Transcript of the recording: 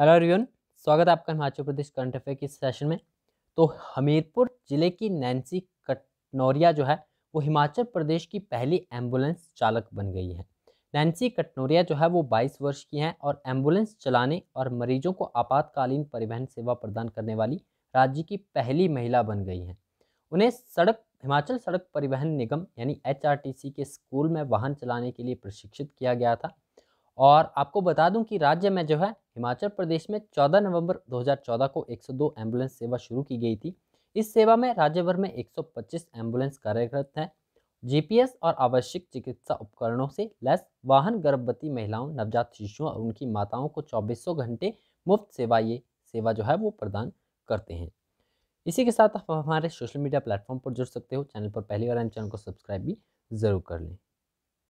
hello रिवन स्वागत है आपका हिमाचल प्रदेश करंट अफेयर के सेशन में तो हमीरपुर जिले की नैन्सी कटनौरिया जो है वो हिमाचल प्रदेश की पहली एम्बुलेंस चालक बन गई है नैन्सी कटनौरिया जो है वो 22 वर्ष की हैं और एम्बुलेंस चलाने और मरीजों को आपातकालीन परिवहन सेवा प्रदान करने वाली राज्य की पहली महिला बन गई हैं उन्हें सड़क हिमाचल सड़क परिवहन निगम यानी एच के स्कूल में वाहन चलाने के लिए प्रशिक्षित किया गया था और आपको बता दूं कि राज्य में जो है हिमाचल प्रदेश में 14 नवंबर 2014 को 102 एम्बुलेंस सेवा शुरू की गई थी इस सेवा में राज्य भर में 125 एम्बुलेंस कार्यरत हैं जीपीएस और आवश्यक चिकित्सा उपकरणों से लैस वाहन गर्भवती महिलाओं नवजात शिशुओं और उनकी माताओं को चौबीसों घंटे मुफ्त सेवा ये सेवा जो है वो प्रदान करते हैं इसी के साथ आप हमारे सोशल मीडिया प्लेटफॉर्म पर जुड़ सकते हो चैनल पर पहली बार हम तो चैनल को सब्सक्राइब भी ज़रूर कर लें